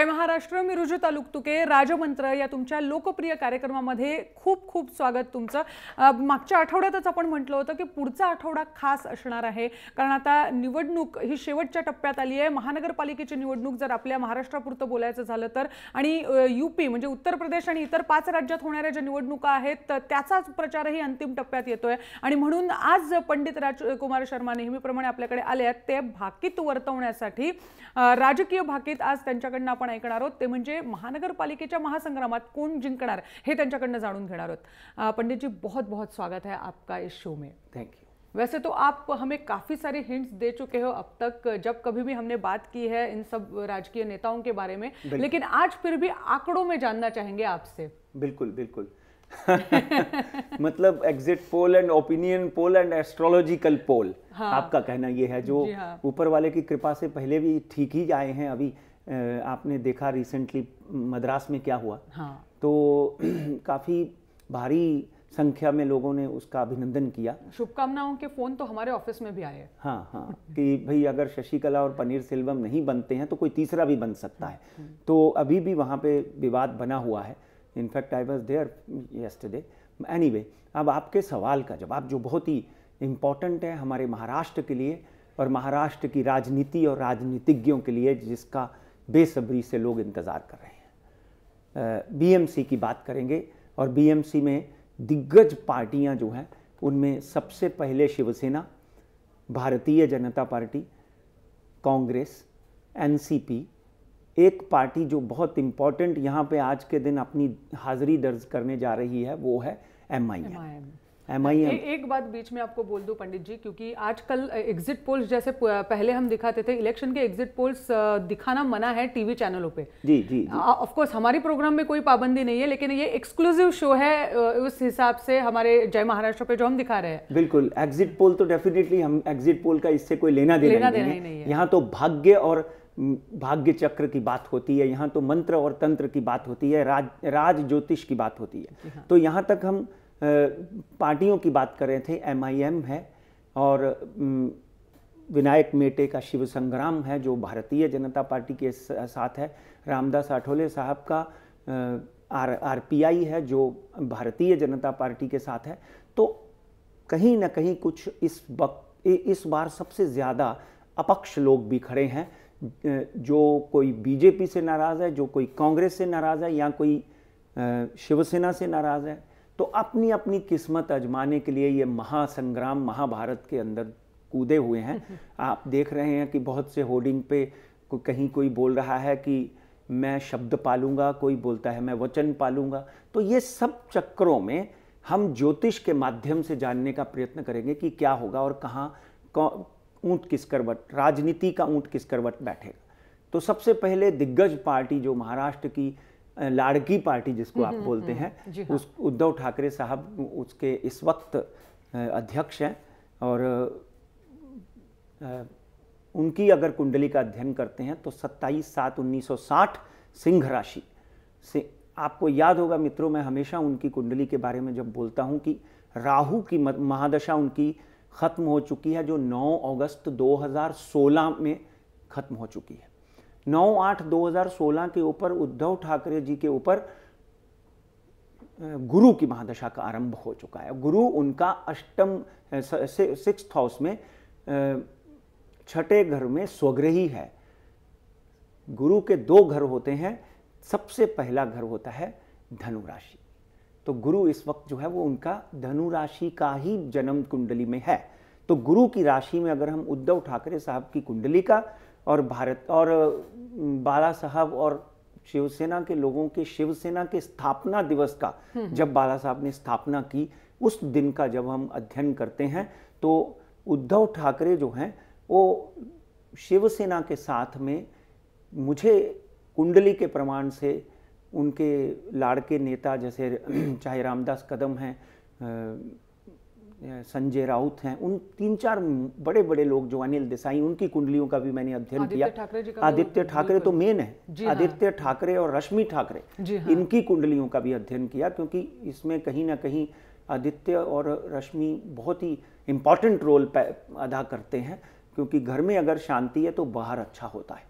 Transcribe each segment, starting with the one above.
जय महाराष्ट्र मी रुजू तुके राजमंत्र या तुमच्या लोकप्रिय कार्यक्रमामध्ये खूप खूप स्वागत तुमचं मागच्या आठवड्यातच आपण म्हटलं होतं की पुढचा आठवडा खास असणार आहे कारण आता निवडणूक ही शेवटच्या टप्प्यात आली आहे महानगरपालिकेची निवडणूक जर आपल्या महाराष्ट्रापुरतं बोलायचं झालं तर आणि यूपी म्हणजे उत्तर प्रदेश आणि इतर पाच राज्यात होणाऱ्या ज्या निवडणुका आहेत त्याचाच प्रचारही अंतिम टप्प्यात येतोय आणि म्हणून आज पंडित राजकुमार शर्मा नेहमीप्रमाणे आपल्याकडे आले आहेत ते भाकीत वर्तवण्यासाठी राजकीय भाकीत आज त्यांच्याकडनं आपण आपण ऐकणार आहोत ते म्हणजे महानगरपालिकेच्या महासंग्रामात कोण जिंकणार हे त्यांच्याकडनं जाणून घेणार आहोत पंडित जी बहुत बहुत स्वागत है आपका इस शो में थैंक यू वैसे तो आप हमें काफ़ी सारे हिंट्स दे चुके हो अब तक जब कभी भी हमने बात की है इन सब राजकीय नेताओं के बारे में लेकिन आज फिर भी आंकड़ों में जानना चाहेंगे आपसे बिल्कुल बिल्कुल मतलब exit poll and opinion poll and astrological poll आपका कहना यह है जो हाँ। ऊपर हाँ। वाले की कृपा से पहले भी ठीक ही आए हैं अभी आपने देखा रिसेंटली मद्रास में क्या हुआ हाँ। तो काफ़ी भारी संख्या में लोगों ने उसका अभिनंदन किया शुभकामनाओं के फ़ोन तो हमारे ऑफिस में भी आए हाँ हाँ कि भाई अगर शशिकला और पनीर सिल्वम नहीं बनते हैं तो कोई तीसरा भी बन सकता है हम्म, हम्म। तो अभी भी वहाँ पे विवाद बना हुआ है in fact I was there day any way आपके सवाल का जवाब जो बहुत ही इम्पॉर्टेंट है हमारे महाराष्ट्र के लिए और महाराष्ट्र की राजनीति और राजनीतिज्ञों के लिए जिसका बेसब्री से लोग इंतज़ार कर रहे हैं बीएमसी की बात करेंगे और बीएमसी में दिग्गज पार्टियां जो हैं उनमें सबसे पहले Shivsena Bharatiya Janata party Congress NCP एक पार्टी जो बहुत इम्पॉर्टेंट यहाँ पे आज के दिन अपनी हाजिरी दर्ज करने जा रही है वो है एम आई एम एमआईएम एक बात बीच में आपको बोल दूं पंडित जी क्योंकि आजकल एग्जिट पोल्स जैसे पहले हम दिखाते थे इलेक्शन के एग्जिट पोल्स दिखाना मना है टीवी चैनलों पे जी जी ऑफ कोर्स हमारे प्रोग्राम में कोई पाबंदी नहीं है लेकिन ये एक्सक्लूसिव शो है उस हिसाब से हमारे जय महाराष्ट्र पे जो हम दिखा रहे हैं बिल्कुल एग्जिट पोल तो डेफिनेटली हम एग्जिट पोल का इससे कोई लेना देना, लेना देना नहीं, नहीं है यहाँ तो भाग्य और भाग्य चक्र की बात होती है यहाँ तो मंत्र और तंत्र की बात होती है राज राज ज्योतिष की बात होती है हाँ। तो यहाँ तक हम पार्टियों की बात कर रहे थे एमआईएम है और विनायक मेटे का शिव संग्राम है जो भारतीय जनता पार्टी के साथ है रामदास आठोले साहब का आर आई है जो भारतीय जनता पार्टी के साथ है तो कहीं ना कहीं कुछ इस वक्त इस बार सबसे ज़्यादा अपक्ष लोग भी खड़े हैं जो कोई बीजेपी से नाराज़ है जो कोई कांग्रेस से नाराज़ है या कोई शिवसेना से नाराज़ है तो अपनी अपनी किस्मत अजमाने के लिए ये महासंग्राम महाभारत के अंदर कूदे हुए हैं आप देख रहे हैं कि बहुत से होर्डिंग पे को, कहीं कोई बोल रहा है कि मैं शब्द पालूंगा कोई बोलता है मैं वचन पालूंगा तो ये सब चक्रों में हम ज्योतिष के माध्यम से जानने का प्रयत्न करेंगे कि क्या होगा और कहाँ ऊंट किस करवट राजनीति का ऊंट किस करवट बैठेगा तो सबसे पहले दिग्गज पार्टी जो महाराष्ट्र की लाड़की पार्टी जिसको आप हम्म, बोलते हम्म, हैं हाँ। उस उद्धव ठाकरे साहब उसके इस वक्त अध्यक्ष हैं और उनकी अगर कुंडली का अध्ययन करते हैं तो 27 सात 1960 सिंह राशि से आपको याद होगा मित्रों मैं हमेशा उनकी कुंडली के बारे में जब बोलता हूं कि राहु की महादशा उनकी ख़त्म हो चुकी है जो 9 अगस्त 2016 में ख़त्म हो चुकी है नौ आठ सोलह के ऊपर उद्धव ठाकरे जी के ऊपर गुरु की महादशा का आरंभ हो चुका है गुरु उनका अष्टम सिक्स हाउस में छठे घर में स्वग्रही है गुरु के दो घर होते हैं सबसे पहला घर होता है धनु राशि तो गुरु इस वक्त जो है वो उनका धनु राशि का ही जन्म कुंडली में है तो गुरु की राशि में अगर हम उद्धव ठाकरे साहब की कुंडली का और भारत और बाला साहब और शिवसेना के लोगों के शिवसेना के स्थापना दिवस का हम्म, हम्म। जब बाला साहब ने स्थापना की उस दिन का जब हम अध्ययन करते हैं तो उद्धव ठाकरे जो हैं वो शिवसेना के साथ में मुझे कुंडली के प्रमाण से उनके लाड़के नेता जैसे चाहे रामदास कदम हैं संजय राउत हैं उन तीन चार बड़े बड़े लोग जो अनिल देसाई उनकी कुंडलियों का भी मैंने अध्ययन किया तो आदित्य ठाकरे तो मेन है हाँ। आदित्य ठाकरे और रश्मि ठाकरे हाँ। इनकी कुंडलियों का भी अध्ययन किया क्योंकि इसमें कहीं ना कहीं आदित्य और रश्मि बहुत ही इम्पॉर्टेंट रोल अदा करते हैं क्योंकि घर में अगर शांति है तो बाहर अच्छा होता है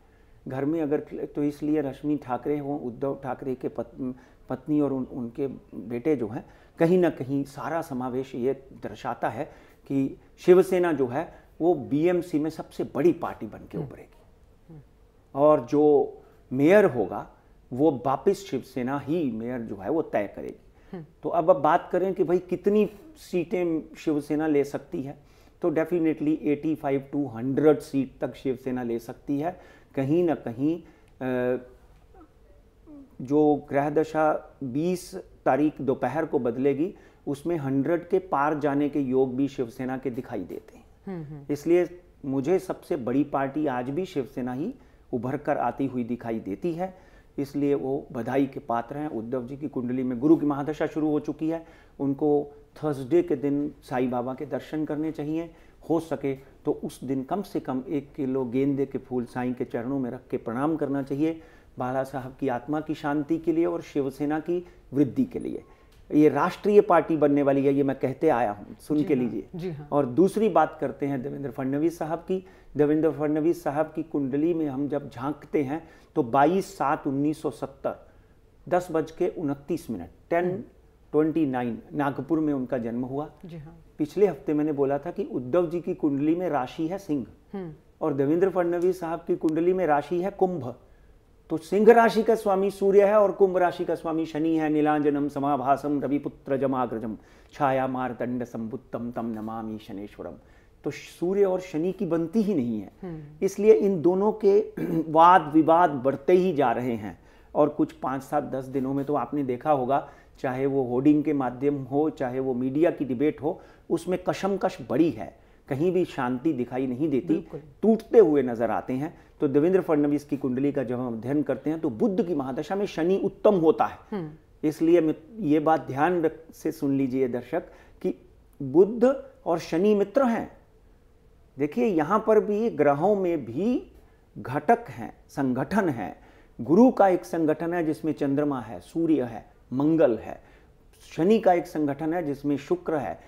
घर में अगर तो इसलिए रश्मि ठाकरे हों उद्धव ठाकरे के पत्नी और उन, उनके बेटे जो हैं कहीं ना कहीं सारा समावेश ये दर्शाता है कि शिवसेना जो है वो बीएमसी में सबसे बड़ी पार्टी बन के हम्म। उभरेगी और जो मेयर होगा वो वापस शिवसेना ही मेयर जो है वो तय करेगी हम्म। तो अब अब बात करें कि भाई कितनी सीटें शिवसेना ले सकती है तो डेफिनेटली 85 टू 100 सीट तक शिवसेना ले सकती है कहीं ना कहीं जो ग्रह दशा बीस तारीख दोपहर को बदलेगी उसमें हंड्रेड के पार जाने के योग भी शिवसेना के दिखाई देते हैं हम्म, हम्म। इसलिए मुझे सबसे बड़ी पार्टी आज भी शिवसेना ही उभर कर आती हुई दिखाई देती है इसलिए वो बधाई के पात्र हैं उद्धव जी की कुंडली में गुरु की महादशा शुरू हो चुकी है उनको थर्सडे के दिन साईं बाबा के दर्शन करने चाहिए हो सके तो उस दिन कम से कम एक किलो गेंदे के फूल साईं के चरणों में रख के प्रणाम करना चाहिए बाला साहब की आत्मा की शांति के लिए और शिवसेना की वृद्धि के लिए ये राष्ट्रीय पार्टी बनने वाली है ये मैं कहते आया हूँ सुन के हाँ, लीजिए हाँ। और दूसरी बात करते हैं देवेंद्र फडणवीस साहब की देवेंद्र फडणवीस साहब की कुंडली में हम जब झांकते हैं तो 22 सात 1970 दस बज के उनतीस मिनट टेन हम्म। ट्वेंटी नाइन नागपुर में उनका जन्म हुआ हाँ। पिछले हफ्ते मैंने बोला था कि उद्धव जी की कुंडली में राशि है सिंह हम्म। और देवेंद्र फडणवीस साहब की कुंडली में राशि है कुंभ तो सिंह राशि का स्वामी सूर्य है और कुंभ राशि का स्वामी शनि है नीलांजनम समाभासम रविपुत्र जमाग्रजम छाया मारदंड संबुत्तम तम नमामि शनेश्वरम तो सूर्य और शनि की बनती ही नहीं है हम्म। इसलिए इन दोनों के वाद विवाद बढ़ते ही जा रहे हैं और कुछ पाँच सात दस दिनों में तो आपने देखा होगा चाहे वो होर्डिंग के माध्यम हो चाहे वो मीडिया की डिबेट हो उसमें कशमकश बड़ी है कहीं भी शांति दिखाई नहीं देती टूटते हुए नजर आते हैं तो देवेंद्र फडणवीस की कुंडली का जब हम अध्ययन करते हैं तो बुद्ध की महादशा में शनि उत्तम होता है हम्म। इसलिए ये बात ध्यान से सुन लीजिए दर्शक कि बुद्ध और शनि मित्र हैं देखिए यहां पर भी ग्रहों में भी घटक हैं संगठन है गुरु का एक संगठन है जिसमें चंद्रमा है सूर्य है मंगल है शनि का एक संगठन है जिसमें शुक्र है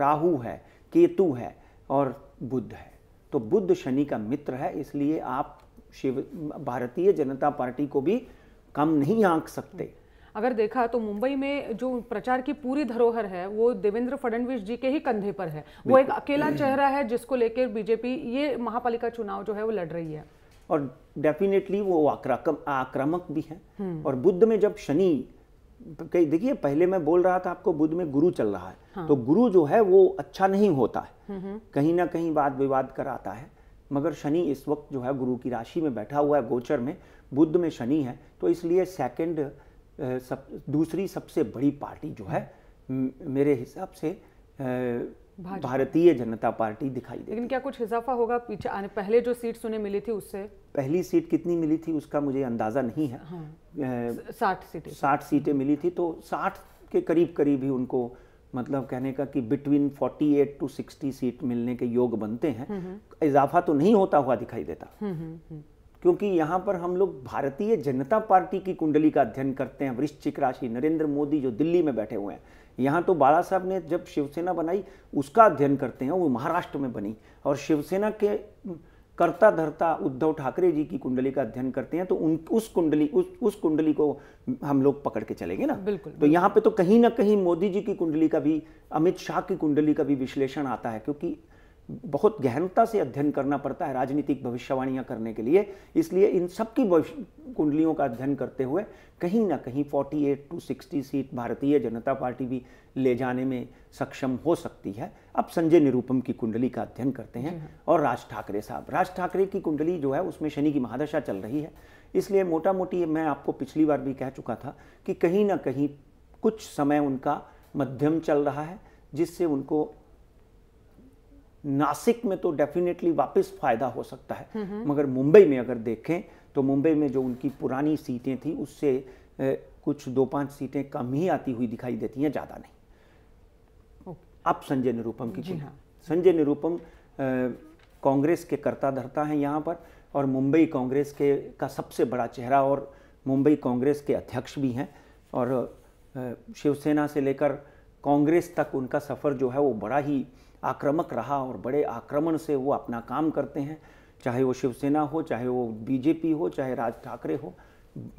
राहु है केतु है और बुद्ध है तो बुद्ध शनि का मित्र है इसलिए आप शिव भारतीय जनता पार्टी को भी कम नहीं आंक सकते अगर देखा तो मुंबई में जो प्रचार की पूरी धरोहर है वो देवेंद्र फडणवीस जी के ही कंधे पर है वो एक अकेला चेहरा है जिसको लेकर बीजेपी ये महापालिका चुनाव जो है वो लड़ रही है और डेफिनेटली वो आक्रामक भी है हम्म। और बुद्ध में जब शनि देखिए पहले मैं बोल रहा था आपको बुद्ध में गुरु चल रहा है हाँ। तो गुरु जो है वो अच्छा नहीं होता है हम्म, हम्म। कहीं ना कहीं वाद विवाद कराता है मगर शनि इस वक्त जो है गुरु की राशि में बैठा हुआ है गोचर में बुद्ध में शनि है तो इसलिए सेकंड सब दूसरी सबसे बड़ी पार्टी जो है मेरे हिसाब से भारतीय जनता पार्टी दिखाई दे लेकिन क्या कुछ इजाफा होगा पीछे आने पहले जो सीट्स उन्हें मिली थी उससे पहली सीट कितनी मिली थी उसका मुझे अंदाज़ा नहीं है हाँ। साठ सीटें साठ सीटें मिली थी तो साठ के करीब करीब ही उनको मतलब कहने का कि बिटवीन 48 टू 60 सीट मिलने के योग बनते हैं हम्म, हम्म। इजाफा तो नहीं होता हुआ दिखाई देता हम्म, क्योंकि यहाँ पर हम लोग भारतीय जनता पार्टी की कुंडली का अध्ययन करते हैं वृश्चिक राशि नरेंद्र मोदी जो दिल्ली में बैठे हुए हैं यहाँ तो बाला साहब ने जब शिवसेना बनाई उसका अध्ययन करते हैं वो महाराष्ट्र में बनी और शिवसेना के करता धरता उद्धव ठाकरे जी की कुंडली का अध्ययन करते हैं तो उन उस कुंडली उस उस कुंडली को हम लोग पकड़ के चलेंगे ना बिल्कुल तो यहाँ पे तो कहीं ना कहीं मोदी जी की कुंडली का भी अमित शाह की कुंडली का भी विश्लेषण आता है क्योंकि बहुत गहनता से अध्ययन करना पड़ता है राजनीतिक भविष्यवाणियां करने के लिए इसलिए इन सबकी कुंडलियों का अध्ययन करते हुए कहीं ना कहीं 48 टू 60 सीट भारतीय जनता पार्टी भी ले जाने में सक्षम हो सकती है अब संजय निरूपम की कुंडली का अध्ययन करते हैं हाँ। और राज ठाकरे साहब राज ठाकरे की कुंडली जो है उसमें शनि की महादशा चल रही है इसलिए मोटा मोटी मैं आपको पिछली बार भी कह चुका था कि कहीं ना कहीं कुछ समय उनका मध्यम चल रहा है जिससे उनको नासिक में तो डेफिनेटली वापस फायदा हो सकता है मगर मुंबई में अगर देखें तो मुंबई में जो उनकी पुरानी सीटें थी उससे ए, कुछ दो पांच सीटें कम ही आती हुई दिखाई देती हैं ज़्यादा नहीं अब संजय निरूपम की जी हाँ। संजय निरूपम कांग्रेस के कर्ता धरता हैं यहाँ पर और मुंबई कांग्रेस के का सबसे बड़ा चेहरा और मुंबई कांग्रेस के अध्यक्ष भी हैं और शिवसेना से लेकर कांग्रेस तक उनका सफ़र जो है वो बड़ा ही आक्रामक रहा और बड़े आक्रमण से वो अपना काम करते हैं चाहे वो शिवसेना हो चाहे वो बीजेपी हो चाहे राज ठाकरे हो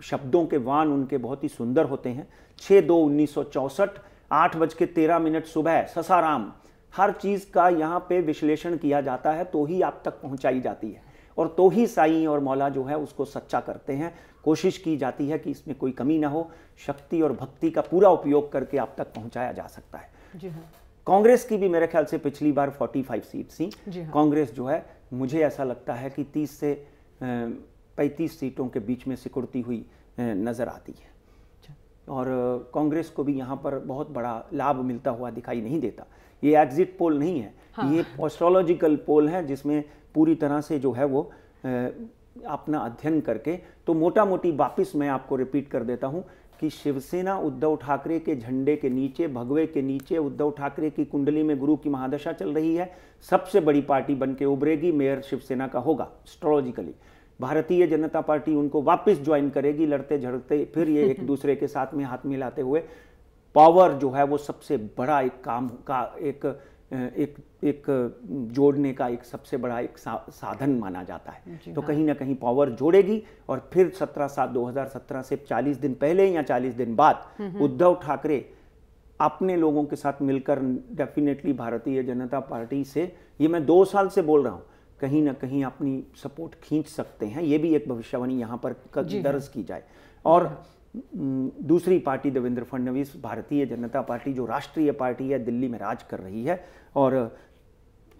शब्दों के वान उनके बहुत ही सुंदर होते हैं छः दो उन्नीस सौ चौंसठ आठ बज के तेरह मिनट सुबह ससाराम हर चीज़ का यहाँ पे विश्लेषण किया जाता है तो ही आप तक पहुँचाई जाती है और तो ही साई और मौला जो है उसको सच्चा करते हैं कोशिश की जाती है कि इसमें कोई कमी ना हो शक्ति और भक्ति का पूरा उपयोग करके आप तक पहुँचाया जा सकता है जी हाँ कांग्रेस की भी मेरे ख्याल से पिछली बार 45 सीट थी हाँ। कांग्रेस जो है मुझे ऐसा लगता है कि 30 से 35 सीटों के बीच में सिकुड़ती हुई नज़र आती है अच्छा। और कांग्रेस को भी यहाँ पर बहुत बड़ा लाभ मिलता हुआ दिखाई नहीं देता ये एग्जिट पोल नहीं है हाँ। ये पोस्ट्रोलॉजिकल पोल है जिसमें पूरी तरह से जो है वो अपना अध्ययन करके तो मोटा मोटी वापिस मैं आपको रिपीट कर देता हूँ कि शिवसेना उद्धव ठाकरे के झंडे के नीचे भगवे के नीचे उद्धव ठाकरे की कुंडली में गुरु की महादशा चल रही है सबसे बड़ी पार्टी बन के उभरेगी मेयर शिवसेना का होगा स्ट्रोलॉजिकली भारतीय जनता पार्टी उनको वापस ज्वाइन करेगी लड़ते झड़ते फिर ये एक दूसरे के साथ में हाथ मिलाते हुए पावर जो है वो सबसे बड़ा एक काम का एक एक एक जोड़ने का एक सबसे बड़ा एक सा, साधन माना जाता है तो हाँ। कहीं ना कहीं पावर जोड़ेगी और फिर 17 सात 2017 से 40 दिन पहले या 40 दिन बाद हम्म, हम्म। उद्धव ठाकरे अपने लोगों के साथ मिलकर डेफिनेटली भारतीय जनता पार्टी से ये मैं दो साल से बोल रहा हूँ कहीं ना कहीं अपनी सपोर्ट खींच सकते हैं ये भी एक भविष्यवाणी यहाँ पर हाँ। दर्ज की जाए और हाँ। दूसरी पार्टी देवेंद्र फडणवीस भारतीय जनता पार्टी जो राष्ट्रीय पार्टी है दिल्ली में राज कर रही है और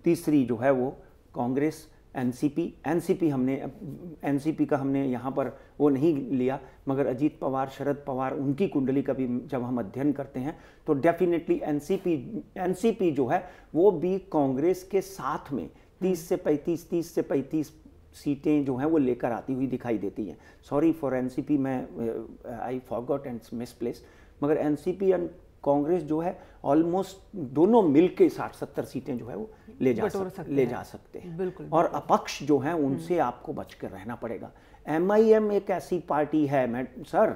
तीसरी जो है वो कांग्रेस एनसीपी एनसीपी हमने एनसीपी का हमने यहाँ पर वो नहीं लिया मगर अजीत पवार शरद पवार उनकी कुंडली का भी जब हम अध्ययन करते हैं तो डेफिनेटली एनसीपी एनसीपी जो है वो भी कांग्रेस के साथ में 30 से 35 30 से 35 सीटें जो हैं वो लेकर आती हुई दिखाई देती हैं sorry for N C P मैं I forgot and misplace मगर N C P and Congress जो है ऑलमोस्ट दोनों मिल के साठ सत्तर सीटें जो है वो ले जा सक, सकते ले जा सकते हैं बिल्कुल और अपक्ष जो हैं हम्म। उनसे आपको बच कर रहना पड़ेगा एम आई एम एक ऐसी पार्टी है मैं सर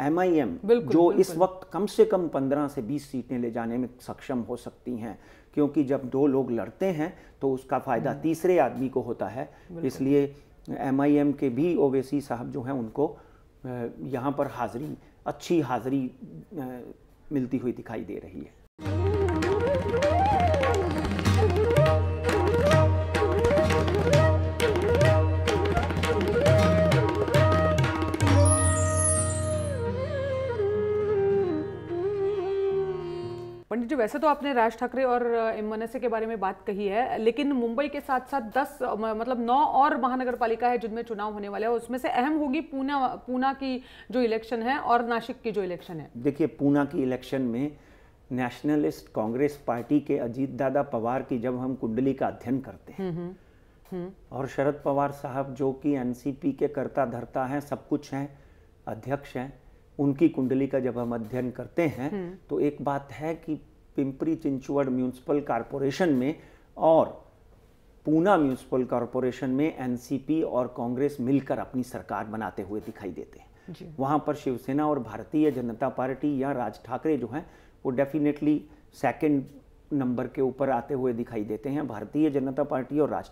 एम आई एम जो बिल्कुल. इस वक्त कम से कम पंद्रह से बीस सीटें ले जाने में सक्षम हो सकती हैं क्योंकि जब दो लोग लड़ते हैं तो उसका फ़ायदा हम्म। तीसरे आदमी को होता है इसलिए एम के भी ओवैसी साहब जो हैं उनको यहाँ पर हाज़री अच्छी हाज़री मिलती हुई दिखाई दे रही है पंडित जी वैसे तो आपने राज ठाकरे और एम मनसे के बारे में बात कही है लेकिन मुंबई के साथ साथ दस मतलब नौ और महानगर पालिका है जिनमें चुनाव होने वाले हैं उसमें से अहम होगी पूना पूना की जो इलेक्शन है और नासिक की जो इलेक्शन है देखिए पूना की इलेक्शन में नेशनलिस्ट कांग्रेस पार्टी के अजीत दादा पवार की जब हम कुंडली का अध्ययन करते हैं हम्म, हम्म, हम्म। और शरद पवार साहब जो कि एनसीपी के करता धरता हैं सब कुछ हैं अध्यक्ष हैं उनकी कुंडली का जब हम अध्ययन करते हैं हम्म। तो एक बात है कि पिंपरी चिंचवड़ म्यूनसिपल कॉरपोरेशन में और पूना म्यूनसिपल कॉरपोरेशन में एनसीपी और कांग्रेस मिलकर अपनी सरकार बनाते हुए दिखाई देते हैं वहां पर शिवसेना और भारतीय जनता पार्टी या राज ठाकरे जो हैं वो डेफिनेटली सेकंड नंबर के ऊपर आते हुए दिखाई देते हैं भारतीय जनता पार्टी और राज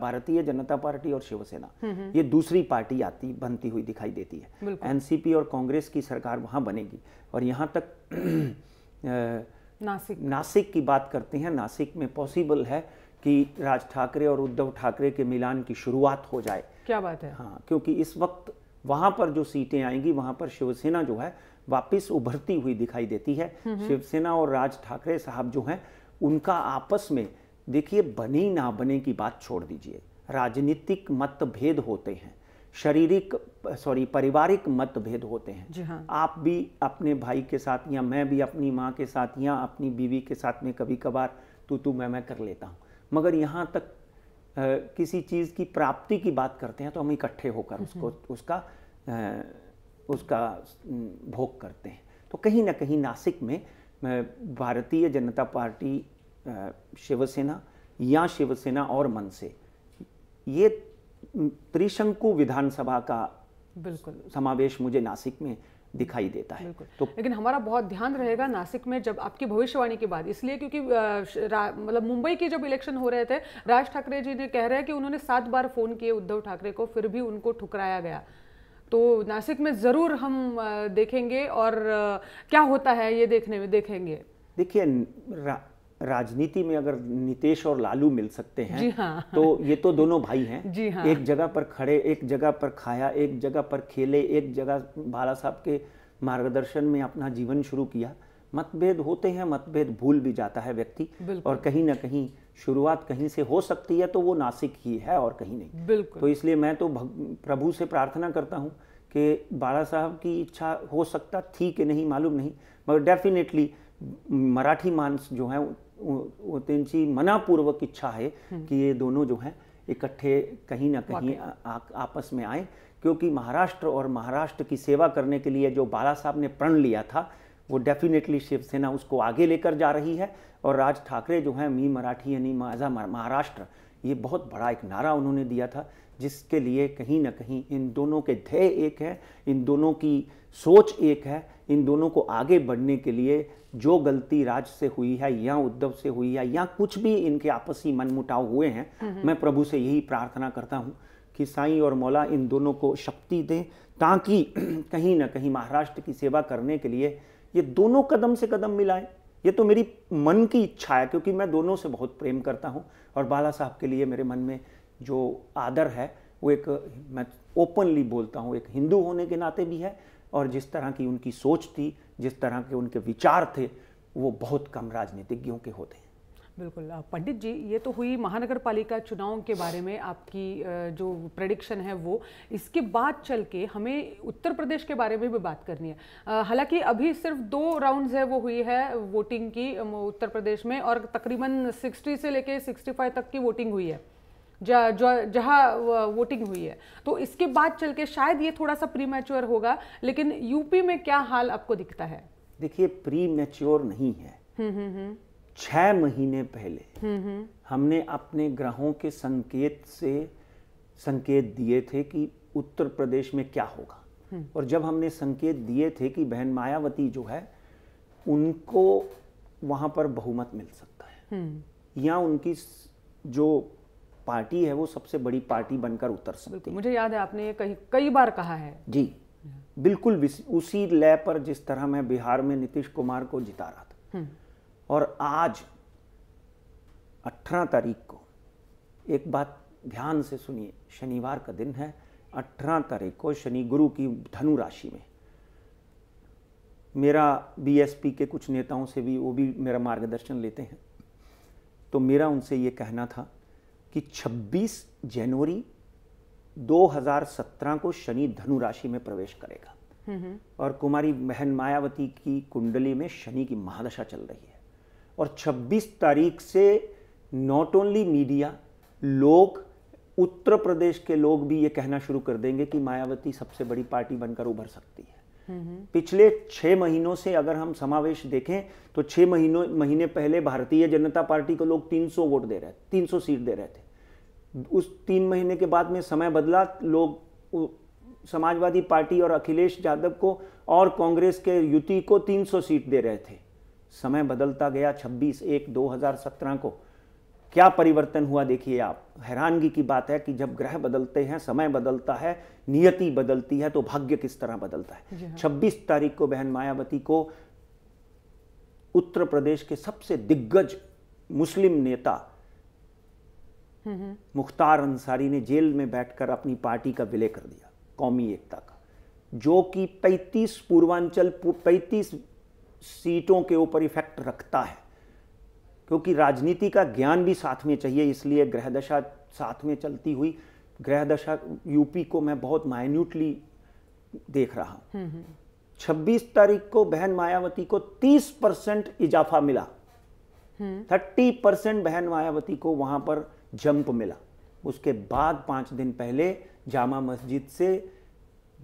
भारतीय जनता पार्टी और शिवसेना हम्म, हम्म। ये दूसरी पार्टी आती बनती हुई दिखाई देती है एनसीपी और कांग्रेस की सरकार वहां बनेगी और यहाँ तक नासिक नासिक की बात करते हैं नासिक में पॉसिबल है कि राज ठाकरे और उद्धव ठाकरे के मिलान की शुरुआत हो जाए क्या बात है हाँ क्योंकि इस वक्त वहां पर जो सीटें आएंगी वहां पर शिवसेना जो है वापस उभरती हुई दिखाई देती है हम्म, हम्म। शिवसेना और राज ठाकरे साहब जो हैं उनका आपस में देखिए बने ना बने की बात छोड़ दीजिए राजनीतिक मतभेद होते हैं शारीरिक सॉरी पारिवारिक मतभेद होते हैं जी हाँ। आप भी अपने भाई के साथ या मैं भी अपनी माँ के साथ या अपनी बीवी के साथ में कभी कभार तू तू मैं मैं कर लेता हूँ मगर यहाँ तक आ, किसी चीज़ की प्राप्ति की बात करते हैं तो हम इकट्ठे होकर हम्म, उसको उसका आ, उसका भोग करते हैं तो कहीं ना कहीं नासिक में भारतीय जनता पार्टी शिवसेना या शिवसेना और मन से ये त्रिशंकु विधानसभा का बिल्कुल समावेश मुझे नासिक में दिखाई देता है तो लेकिन हमारा बहुत ध्यान रहेगा नासिक में जब आपकी भविष्यवाणी की बात इसलिए क्योंकि मतलब मुंबई के जब इलेक्शन हो रहे थे राज ठाकरे जी ने कह रहे हैं कि उन्होंने सात बार फोन किए उद्धव ठाकरे को फिर भी उनको ठुकराया गया तो नासिक में ज़रूर हम देखेंगे और क्या होता है ये देखने में देखेंगे देखिए रा, राजनीति में अगर नीतीश और लालू मिल सकते हैं जी हाँ। तो ये तो दोनों भाई हैं जी हाँ। एक जगह पर खड़े एक जगह पर खाया एक जगह पर खेले एक जगह बाला साहब के मार्गदर्शन में अपना जीवन शुरू किया मतभेद होते हैं मतभेद भूल भी जाता है व्यक्ति और कहीं ना कहीं शुरुआत कहीं से हो सकती है तो वो नासिक ही है और कहीं नहीं तो इसलिए मैं तो प्रभु से प्रार्थना करता हूँ कि बाला साहब की इच्छा हो सकता थी कि नहीं मालूम नहीं मगर डेफिनेटली मराठी मानस जो है तेजी मनापूर्वक इच्छा है हम्म। कि ये दोनों जो हैं इकट्ठे कहीं ना कहीं आ, आ, आपस में आए क्योंकि महाराष्ट्र और महाराष्ट्र की सेवा करने के लिए जो बाला साहब ने प्रण लिया था वो डेफिनेटली शिवसेना उसको आगे लेकर जा रही है और राज ठाकरे जो हैं मी मराठी यानी माजा महाराष्ट्र ये बहुत बड़ा एक नारा उन्होंने दिया था जिसके लिए कहीं ना कहीं इन दोनों के ध्येय एक है इन दोनों की सोच एक है इन दोनों को आगे बढ़ने के लिए जो गलती राज से हुई है या उद्धव से हुई है या कुछ भी इनके आपसी मनमुटाव हुए हैं मैं प्रभु से यही प्रार्थना करता हूँ कि साई और मौला इन दोनों को शक्ति दें ताकि कहीं ना कहीं महाराष्ट्र की सेवा करने के लिए ये दोनों कदम से कदम मिलाएं ये तो मेरी मन की इच्छा है क्योंकि मैं दोनों से बहुत प्रेम करता हूँ और बाला साहब के लिए मेरे मन में जो आदर है वो एक मैं ओपनली बोलता हूँ एक हिंदू होने के नाते भी है और जिस तरह की उनकी सोच थी जिस तरह के उनके विचार थे वो बहुत कम राजनीतिज्ञों के होते हैं बिल्कुल पंडित जी ये तो हुई महानगर पालिका चुनाव के बारे में आपकी जो प्रडिक्शन है वो इसके बाद चल के हमें उत्तर प्रदेश के बारे में भी बात करनी है हालांकि अभी सिर्फ दो राउंड्स है वो हुई है वोटिंग की उत्तर प्रदेश में और तकरीबन 60 से लेके 65 तक की वोटिंग हुई है जहाँ वोटिंग हुई है तो इसके बाद चल के शायद ये थोड़ा सा प्री होगा लेकिन यूपी में क्या हाल आपको दिखता है देखिए प्री नहीं है हम्म, हम्म, हम्म। छह महीने पहले हमने अपने ग्रहों के संकेत से संकेत दिए थे कि उत्तर प्रदेश में क्या होगा और जब हमने संकेत दिए थे कि बहन मायावती जो है उनको वहां पर बहुमत मिल सकता है या उनकी जो पार्टी है वो सबसे बड़ी पार्टी बनकर उतर सकती है मुझे याद है आपने ये कही कई बार कहा है जी बिल्कुल उसी लय पर जिस तरह मैं बिहार में नीतीश कुमार को जिता रहा था हम्म। और आज 18 तारीख को एक बात ध्यान से सुनिए शनिवार का दिन है 18 तारीख को शनि गुरु की धनु राशि में मेरा बीएसपी के कुछ नेताओं से भी वो भी मेरा मार्गदर्शन लेते हैं तो मेरा उनसे ये कहना था कि 26 जनवरी 2017 को शनि धनु राशि में प्रवेश करेगा हम्म, हम्म। और कुमारी बहन मायावती की कुंडली में शनि की महादशा चल रही है और 26 तारीख से नॉट ओनली मीडिया लोग उत्तर प्रदेश के लोग भी ये कहना शुरू कर देंगे कि मायावती सबसे बड़ी पार्टी बनकर उभर सकती है पिछले छह महीनों से अगर हम समावेश देखें तो छह महीनों महीने पहले भारतीय जनता पार्टी को लोग 300 वोट दे रहे थे 300 सीट दे रहे थे उस तीन महीने के बाद में समय बदला लोग समाजवादी पार्टी और अखिलेश यादव को और कांग्रेस के युति को 300 सीट दे रहे थे समय बदलता गया 26 एक 2017 को क्या परिवर्तन हुआ देखिए आप हैरानगी की बात है कि जब ग्रह बदलते हैं समय बदलता है नियति बदलती है तो भाग्य किस तरह बदलता है 26 हाँ। तारीख को बहन मायावती को उत्तर प्रदेश के सबसे दिग्गज मुस्लिम नेता हम्म, हम्म। मुख्तार अंसारी ने जेल में बैठकर अपनी पार्टी का विलय कर दिया कौमी एकता का जो कि 35 पूर्वांचल 35 सीटों के ऊपर इफेक्ट रखता है क्योंकि राजनीति का ज्ञान भी साथ में चाहिए इसलिए ग्रहदशा साथ में चलती हुई ग्रहदशा यूपी को मैं बहुत माइन्यूटली देख रहा हूं 26 हम्म, हम्म। तारीख को बहन मायावती को 30 परसेंट इजाफा मिला 30 हम्म। परसेंट बहन मायावती को वहां पर जंप मिला उसके बाद पांच दिन पहले जामा मस्जिद से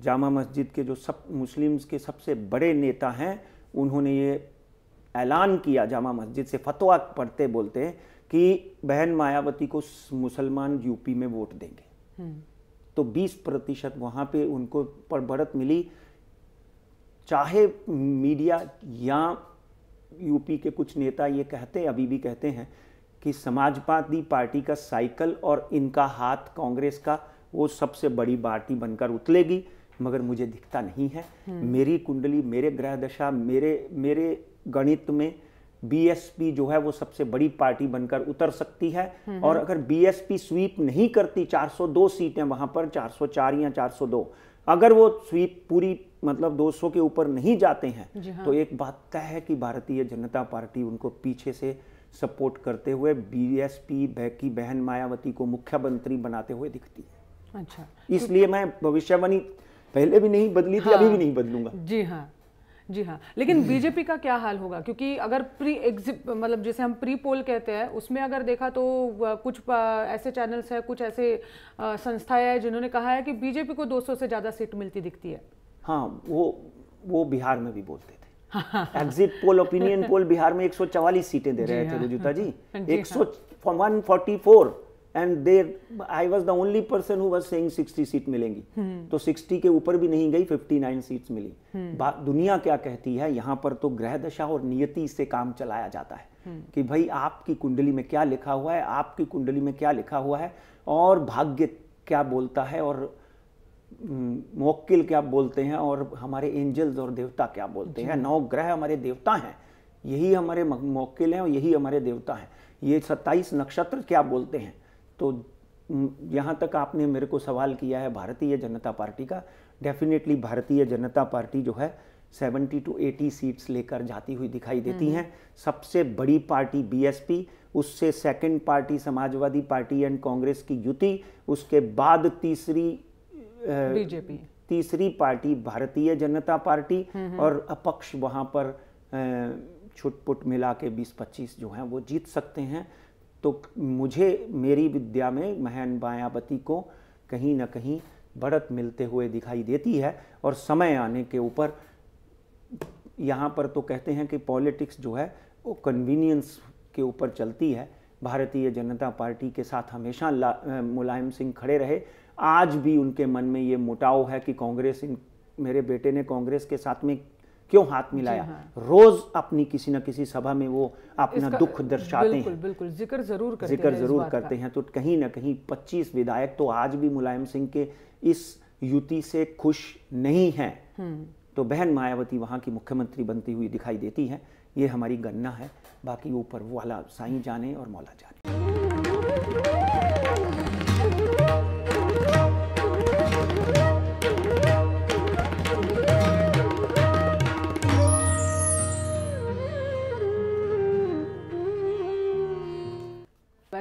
जामा मस्जिद के जो सब मुस्लिम्स के सबसे बड़े नेता हैं उन्होंने ये ऐलान किया जामा मस्जिद से फतवा पढ़ते बोलते कि बहन मायावती को मुसलमान यूपी में वोट देंगे हम्म। तो 20 प्रतिशत वहां पे उनको पर बढ़त मिली चाहे मीडिया या यूपी के कुछ नेता ये कहते हैं अभी भी कहते हैं कि समाजवादी पार्टी का साइकिल और इनका हाथ कांग्रेस का वो सबसे बड़ी पार्टी बनकर उतलेगी मगर मुझे दिखता नहीं है हम्म। मेरी कुंडली मेरे ग्रह दशा मेरे मेरे गणित में बीएसपी जो है वो सबसे बड़ी पार्टी बनकर उतर सकती है हम्म। और अगर बीएसपी स्वीप नहीं करती 402 सीटें वहां पर 404 या 402 अगर वो स्वीप पूरी मतलब 200 के ऊपर नहीं जाते हैं हाँ। तो एक बात तय है कि भारतीय जनता पार्टी उनको पीछे से सपोर्ट करते हुए बीएसपी की बहन मायावती को मुख्यमंत्री बनाते हुए दिखती है अच्छा इसलिए मैं भविष्यवाणी पहले भी नहीं बदली थी हाँ, अभी भी हाँ। नहीं बदलूंगा जी हाँ जी हाँ लेकिन बीजेपी का क्या हाल होगा क्योंकि अगर प्री एग्जिट मतलब जैसे हम प्री पोल कहते हैं उसमें अगर देखा तो कुछ ऐसे चैनल्स हैं कुछ ऐसे संस्थाएं हैं जिन्होंने कहा है कि बीजेपी को 200 से ज़्यादा सीट मिलती दिखती है हाँ वो वो बिहार में भी बोलते थे exit poll opinion poll Bihar में एक सीटें दे रहे थे हाँ। रुजुता जी, एक सौ हाँ। And there I was the only person who saying 60 seat मिलेंगी hmm. तो 60 के ऊपर भी नहीं गई 59 सीट्स मिली hmm. दुनिया क्या कहती है यहाँ पर तो ग्रह दशा और नियति से काम चलाया जाता है hmm. कि भाई आपकी कुंडली में क्या लिखा हुआ है आपकी कुंडली में क्या लिखा हुआ है और भाग्य क्या बोलता है और मोक्किल क्या बोलते हैं और हमारे एंजल्स और देवता क्या बोलते हैं नौ ग्रह हमारे देवता हैं यही हमारे मोक्किल हैं और यही हमारे देवता हैं ये सत्ताईस नक्षत्र क्या बोलते हैं तो यहाँ तक आपने मेरे को सवाल किया है भारतीय जनता पार्टी का डेफिनेटली भारतीय जनता पार्टी जो है 70 टू 80 सीट्स लेकर जाती हुई दिखाई देती हम्म। हैं सबसे बड़ी पार्टी बीएसपी उससे second party Samajwadi party and Congress की युति उसके बाद तीसरी बीजेपी तीसरी पार्टी भारतीय जनता पार्टी हम्म, हम्म। और अपक्ष वहां पर छुटपुट मिला के बीस पच्चीस जो हैं वो जीत सकते हैं तो मुझे मेरी विद्या में महन मायावती को कहीं ना कहीं बढ़त मिलते हुए दिखाई देती है और समय आने के ऊपर यहाँ पर तो कहते हैं कि पॉलिटिक्स जो है वो कन्वीनियंस के ऊपर चलती है भारतीय जनता पार्टी के साथ हमेशा मुलायम सिंह खड़े रहे आज भी उनके मन में ये मुटाव है कि कांग्रेस इन मेरे बेटे ने कांग्रेस के साथ में क्यों हाथ मिलाया हाँ। रोज अपनी किसी न किसी सभा में वो अपना दुख दर्शाते हैं बिल्कुल जिक्र जरूर करते जिक्र जरूर करते हैं तो कहीं ना कहीं पच्चीस विधायक तो आज भी मुलायम सिंह के इस युति से खुश नहीं है हम्म। तो बहन मायावती वहाँ की मुख्यमंत्री बनती हुई दिखाई देती है ये हमारी गन्ना है बाकी ऊपर वाला साई जाने और मौला जाने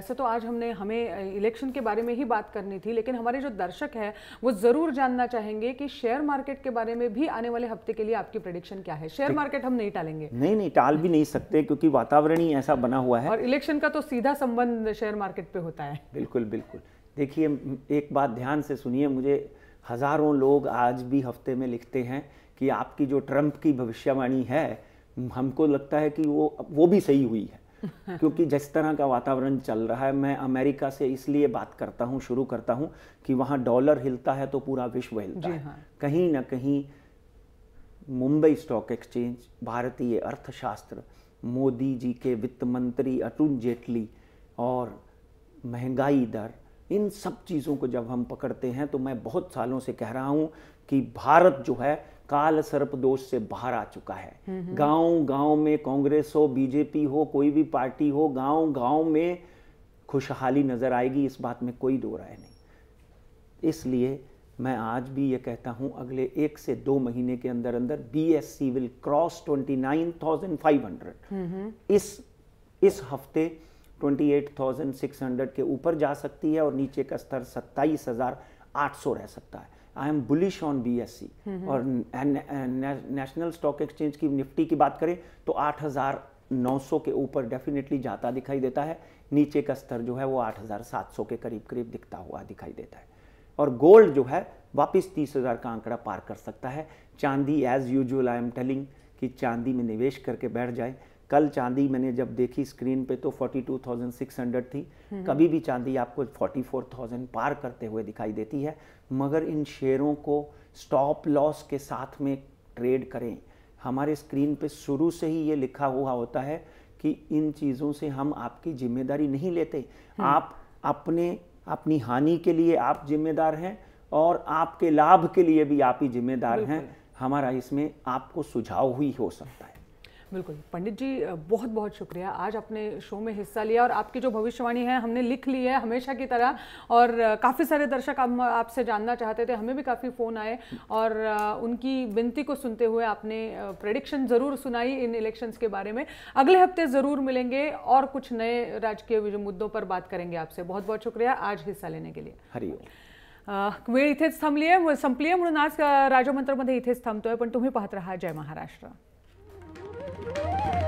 वैसे तो आज हमने हमें इलेक्शन के बारे में ही बात करनी थी लेकिन हमारे जो दर्शक हैं वो ज़रूर जानना चाहेंगे कि शेयर मार्केट के बारे में भी आने वाले हफ्ते के लिए आपकी प्रडिक्शन क्या है शेयर मार्केट हम नहीं टालेंगे नहीं नहीं टाल भी नहीं सकते क्योंकि वातावरण ही ऐसा बना हुआ है और इलेक्शन का तो सीधा संबंध शेयर मार्केट पर होता है बिल्कुल बिल्कुल देखिए एक बात ध्यान से सुनिए मुझे हज़ारों लोग आज भी हफ्ते में लिखते हैं कि आपकी जो ट्रंप की भविष्यवाणी है हमको लगता है कि वो वो भी सही हुई है क्योंकि जिस तरह का वातावरण चल रहा है मैं अमेरिका से इसलिए बात करता हूँ शुरू करता हूँ कि वहाँ डॉलर हिलता है तो पूरा विश्व हिलता है हाँ। कहीं ना कहीं मुंबई स्टॉक एक्सचेंज भारतीय अर्थशास्त्र मोदी जी के वित्त मंत्री अरुण जेटली और महंगाई दर इन सब चीज़ों को जब हम पकड़ते हैं तो मैं बहुत सालों से कह रहा हूँ कि भारत जो है काल सर्प दोष से बाहर आ चुका है हम्म, हम्म। गांव गांव में कांग्रेस हो बीजेपी हो कोई भी पार्टी हो गांव गांव में खुशहाली नजर आएगी इस बात में कोई दो राय नहीं इसलिए मैं आज भी ये कहता हूं अगले एक से दो महीने के अंदर अंदर B S C will cross twenty nine thousand five hundred इस इस हफ्ते twenty eight thousand six hundred के ऊपर जा सकती है और नीचे का स्तर सत्ताईस हजार आठ सौ रह सकता है I am bullish on B S C और नेशनल स्टॉक एक्सचेंज की निफ्टी की बात करें तो आठ हज़ार सौ के ऊपर डेफिनेटली जाता दिखाई देता है नीचे का स्तर जो है वो 8,700 के करीब करीब दिखता हुआ दिखाई देता है और गोल्ड जो है वापस 30,000 का आंकड़ा पार कर सकता है चांदी as usual I am telling कि चांदी में निवेश करके बैठ जाए कल चांदी मैंने जब देखी स्क्रीन पे तो 42,600 थी हम्म। कभी भी चांदी आपको 44,000 पार करते हुए दिखाई देती है मगर इन शेयरों को स्टॉप लॉस के साथ में ट्रेड करें हमारे स्क्रीन पे शुरू से ही ये लिखा हुआ होता है कि इन चीज़ों से हम आपकी जिम्मेदारी नहीं लेते हम्म। आप अपने अपनी हानि के लिए आप जिम्मेदार हैं और आपके लाभ के लिए भी आप ही जिम्मेदार हैं हमारा इसमें आपको सुझाव ही हो सकता है बिल्कुल पंडित जी बहुत बहुत शुक्रिया आज आपने शो में हिस्सा लिया और आपकी जो भविष्यवाणी है हमने लिख ली है हमेशा की तरह और काफ़ी सारे दर्शक हम आपसे जानना चाहते थे हमें भी काफ़ी फ़ोन आए और उनकी विनती को सुनते हुए आपने प्रडिक्शन ज़रूर सुनाई इन इलेक्शंस के बारे में अगले हफ्ते ज़रूर मिलेंगे और कुछ नए राजकीय मुद्दों पर बात करेंगे आपसे बहुत बहुत शुक्रिया आज हिस्सा लेने के लिए हरिओम वेळ इथेच थांबली आहे संपली आहे म्हणून आज राजमंत्रमध्ये इथेच थांबतोय पण तुम्ही पाहत राहा जय महाराष्ट्र Música